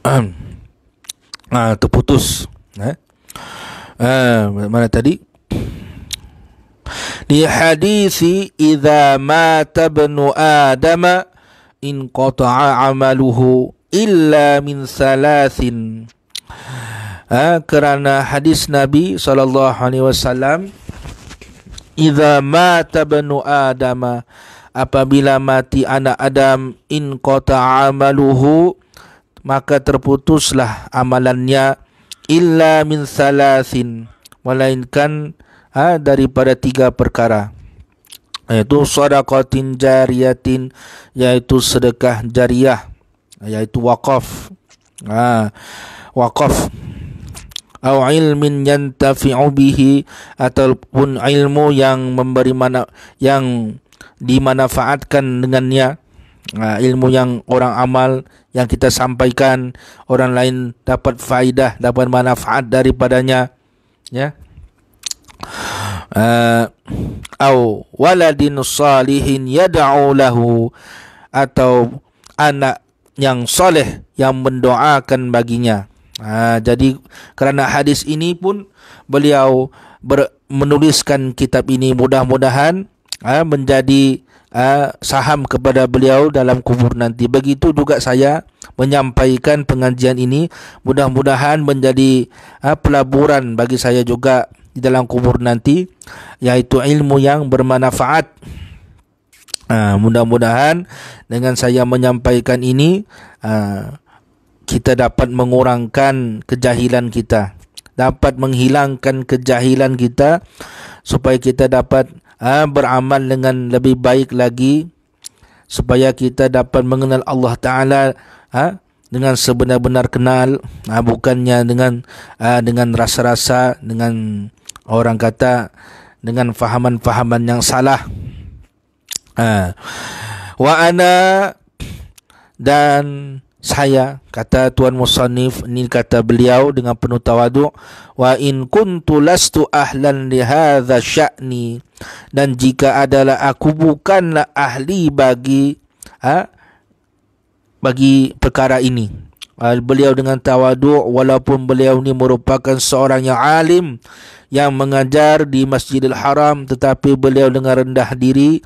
Ah, terputus eh? Eh, mana tadi di hadis jika mata ibnu adam in qata'a amaluhu illa min salasin eh, kerana hadis nabi sallallahu alaihi wasallam idza mata ibnu adam apabila mati anak adam in qata'a amaluhu maka terputuslah amalannya illa min salasin melainkan ha, daripada tiga perkara yaitu sadaqatin jariyatin yaitu sedekah jariah yaitu wakaf, ha, waqaf atau ilmin yantafi'u bihi ataupun ilmu yang memberi mana yang dimanfaatkan dengannya uh, ilmu yang orang amal yang kita sampaikan orang lain dapat faidah dapat manfaat daripadanya ya ah, au waladin salihin yad'u lahu atau anak yang soleh yang mendoakan baginya uh, jadi kerana hadis ini pun beliau ber- menuliskan kitab ini mudah-mudahan uh, menjadi uh, saham kepada beliau dalam kubur nanti. Begitu juga saya menyampaikan pengajian ini mudah-mudahan menjadi uh, pelaburan bagi saya juga di dalam kubur nanti yaitu ilmu yang bermanfaat. Uh, mudah-mudahan dengan saya menyampaikan ini uh, kita dapat mengurangkan kejahilan kita, dapat menghilangkan kejahilan kita supaya kita dapat uh, beramal dengan lebih baik lagi supaya kita dapat mengenal Allah Taala uh, dengan sebenar-benar kenal uh, bukannya dengan uh, dengan rasa-rasa dengan orang kata dengan fahaman-fahaman yang salah uh, wa ana dan saya kata tuan musannif ni kata beliau dengan penuh tawaduk wa in kuntu lastu ahlan li hadza sya'ni dan jika adalah aku bukanlah ahli bagi ha, bagi perkara ini ha, beliau dengan tawaduk walaupun beliau ni merupakan seorang yang alim yang mengajar di Masjidil Haram tetapi beliau dengan rendah diri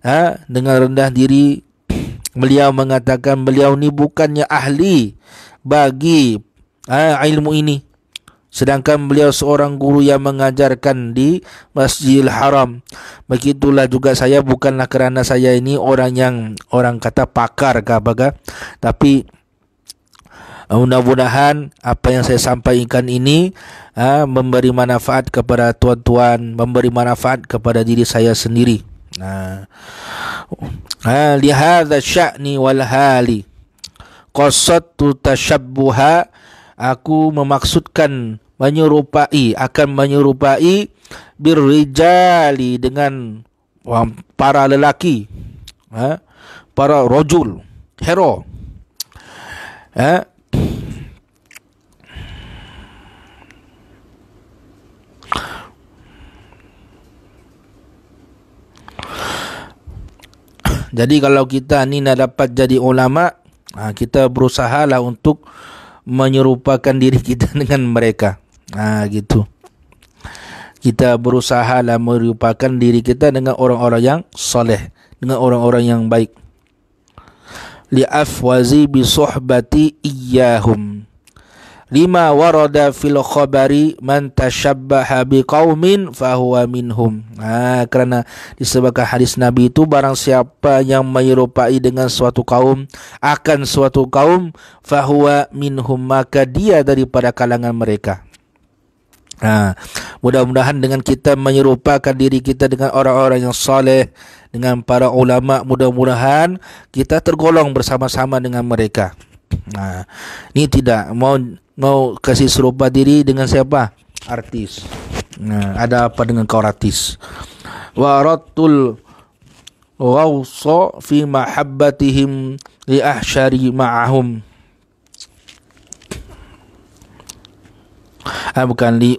ha, dengan rendah diri beliau mengatakan beliau ni bukannya ahli bagi ha, ilmu ini sedangkan beliau seorang guru yang mengajarkan di Masjidil Haram begitulah juga saya bukanlah kerana saya ini orang yang orang kata pakar ke apa ke tapi eh, Mudah-mudahan apa yang saya sampaikan ini ha, memberi manfaat kepada tuan-tuan, memberi manfaat kepada diri saya sendiri. Nah. Lihat lihada sya'ni wal hali qasattu tashabbuha aku memaksudkan menyerupai akan menyerupai birrijali dengan para lelaki ha? para rojul hero ha? Jadi kalau kita ni nak dapat jadi ulama, ha, kita lah untuk menyerupakan diri kita dengan mereka. Ha, gitu. Kita berusaha lah merupakan diri kita dengan orang-orang yang soleh, dengan orang-orang yang baik. Afwazi bi suhbati iyyahum lima waroda fil khabari man tashabbaha kaumin fahuwa minhum Ah kerana disebabkan hadis nabi itu barang siapa yang menyerupai dengan suatu kaum akan suatu kaum fahuwa minhum maka dia daripada kalangan mereka ha mudah-mudahan dengan kita menyerupakan diri kita dengan orang-orang yang soleh dengan para ulama mudah-mudahan kita tergolong bersama-sama dengan mereka Nah, ha. ini tidak mau mau kasih serupa diri dengan siapa? Artis. Nah, ha. ada apa dengan kau artis? Wa ratul fi mahabbatihim li ahsyari ma'ahum. Ah, bukan li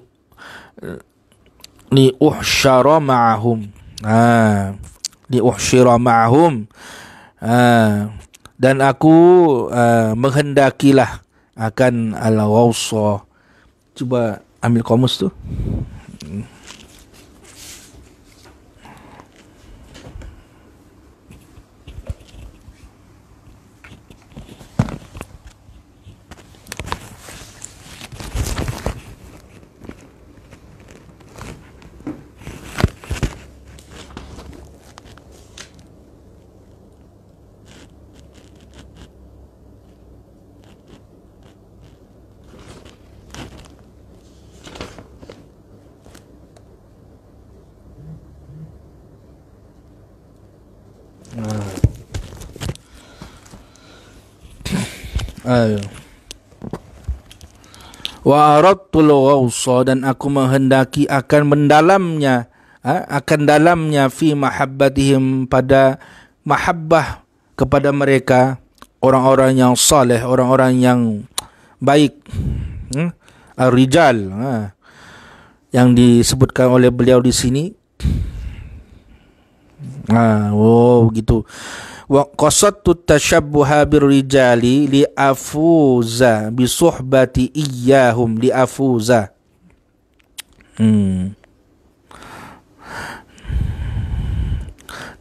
li uhsyara ma'ahum. Ah, li uhsyara ma'hum. Ah, dan aku uh, menghendakilah akan al-rawsa cuba ambil komus tu Ayuh. Wa aradtul ghawsa dan aku menghendaki akan mendalamnya ha? akan dalamnya fi mahabbatihim pada mahabbah kepada mereka orang-orang yang saleh orang-orang yang baik hmm? rijal ha? yang disebutkan oleh beliau di sini ha, oh gitu wa qasattu tashabbuha birrijali liafuza bisuhbati iyyahum liafuza hmm.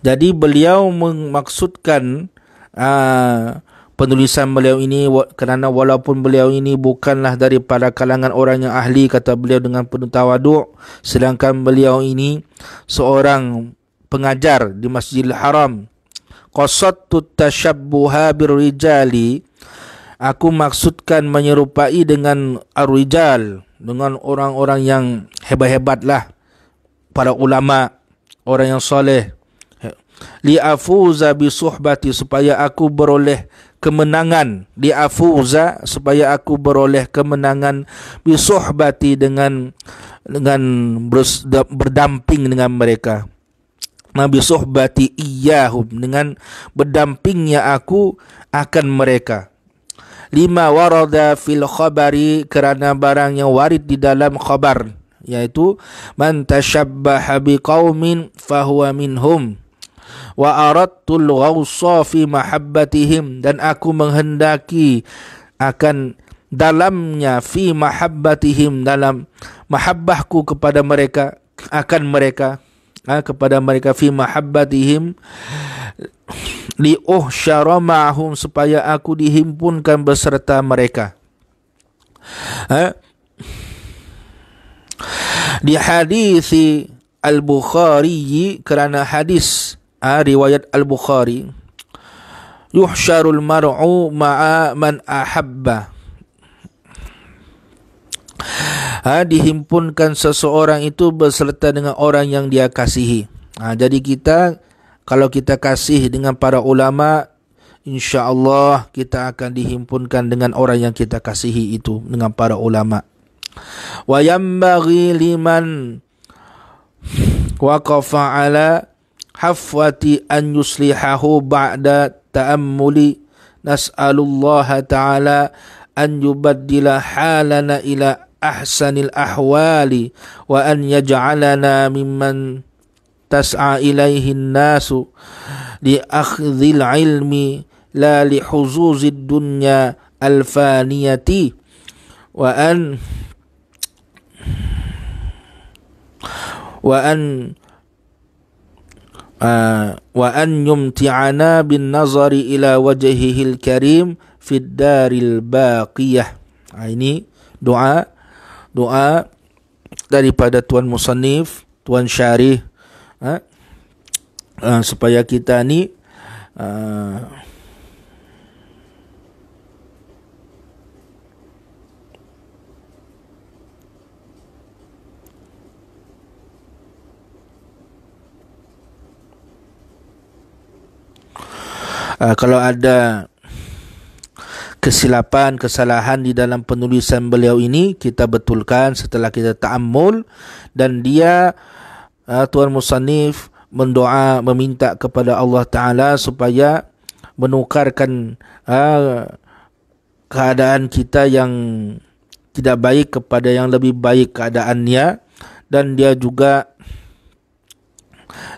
jadi beliau memaksudkan ah, penulisan beliau ini kerana walaupun beliau ini bukanlah daripada kalangan orang yang ahli kata beliau dengan penuh tawaduk sedangkan beliau ini seorang pengajar di Masjidil Haram qasadtu tashabbuha birrijali aku maksudkan menyerupai dengan arrijal dengan orang-orang yang hebat-hebatlah para ulama orang yang soleh li afuza bi supaya aku beroleh kemenangan li afuza supaya aku beroleh kemenangan bi dengan dengan berdamping dengan mereka Nabi suhbati iyyahum dengan berdampingnya aku akan mereka. Lima warada fil khabari kerana barang yang warid di dalam khabar yaitu man tashabbaha bi qaumin fahuwa minhum wa aratul al mahabbatihim dan aku menghendaki akan dalamnya fi mahabbatihim dalam mahabbahku kepada mereka akan mereka eh, kepada mereka fi mahabbatihim li uhsyara ma'hum supaya aku dihimpunkan berserta mereka. Eh? Di hadis Al-Bukhari kerana hadis eh, riwayat Al-Bukhari yuhsyarul mar'u ma'a man ahabba ha, dihimpunkan seseorang itu berserta dengan orang yang dia kasihi. Ha, jadi kita kalau kita kasih dengan para ulama, insya Allah kita akan dihimpunkan dengan orang yang kita kasihi itu dengan para ulama. Wa yambari liman wa ala hafwati an yuslihahu ba'da ta'ammuli nas'alullaha ta'ala an yubaddila halana ila أحسن الأحوال وأن يجعلنا ممن تسعى إليه الناس لأخذ العلم لا لحظوظ الدنيا الفانية وأن وأن آه، وأن يمتعنا بالنظر إلى وجهه الكريم في الدار الباقية عيني دعاء doa daripada Tuan Musannif, Tuan Syarih ha? ha, supaya kita ni ha, Uh, kalau ada kesilapan kesalahan di dalam penulisan beliau ini kita betulkan setelah kita taamul dan dia uh, tuan Musanif mendoa meminta kepada Allah taala supaya menukarkan uh, keadaan kita yang tidak baik kepada yang lebih baik keadaannya dan dia juga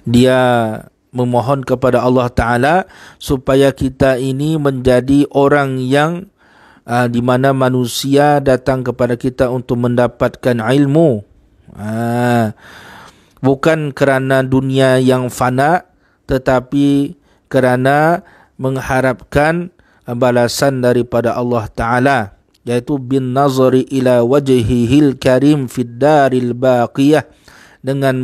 dia memohon kepada Allah Ta'ala supaya kita ini menjadi orang yang uh, di mana manusia datang kepada kita untuk mendapatkan ilmu. Uh, bukan kerana dunia yang fana tetapi kerana mengharapkan ah, balasan daripada Allah Ta'ala yaitu bin nazari ila wajhihil karim fid daril baqiyah dengan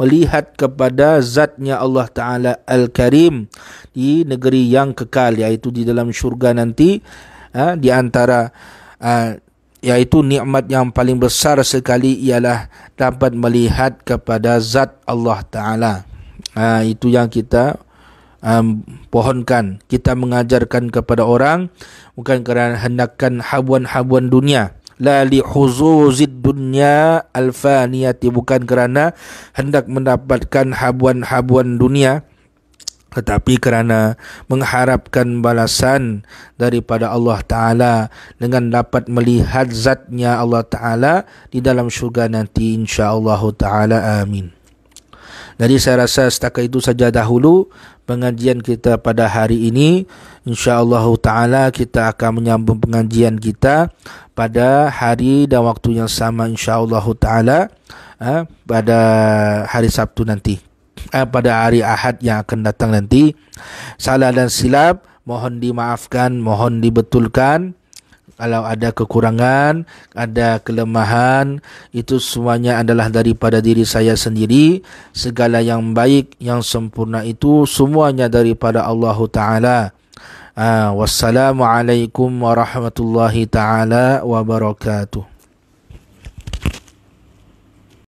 melihat kepada zatnya Allah Ta'ala Al-Karim di negeri yang kekal iaitu di dalam syurga nanti ha, di antara ha, iaitu nikmat yang paling besar sekali ialah dapat melihat kepada zat Allah Ta'ala ha, itu yang kita um, pohonkan kita mengajarkan kepada orang bukan kerana hendakkan habuan-habuan dunia la li huzuzid dunia alfaniyati bukan kerana hendak mendapatkan habuan-habuan dunia tetapi kerana mengharapkan balasan daripada Allah Ta'ala dengan dapat melihat zatnya Allah Ta'ala di dalam syurga nanti insyaAllah Ta'ala amin. Jadi saya rasa setakat itu saja dahulu pengajian kita pada hari ini. InsyaAllah Ta'ala kita akan menyambung pengajian kita pada hari dan waktu yang sama InsyaAllah Ta'ala eh, pada hari Sabtu nanti. Eh, pada hari Ahad yang akan datang nanti. Salah dan silap mohon dimaafkan, mohon dibetulkan kalau ada kekurangan, ada kelemahan, itu semuanya adalah daripada diri saya sendiri. Segala yang baik, yang sempurna itu semuanya daripada Allah Ta'ala. Ah, wassalamualaikum warahmatullahi ta'ala wabarakatuh.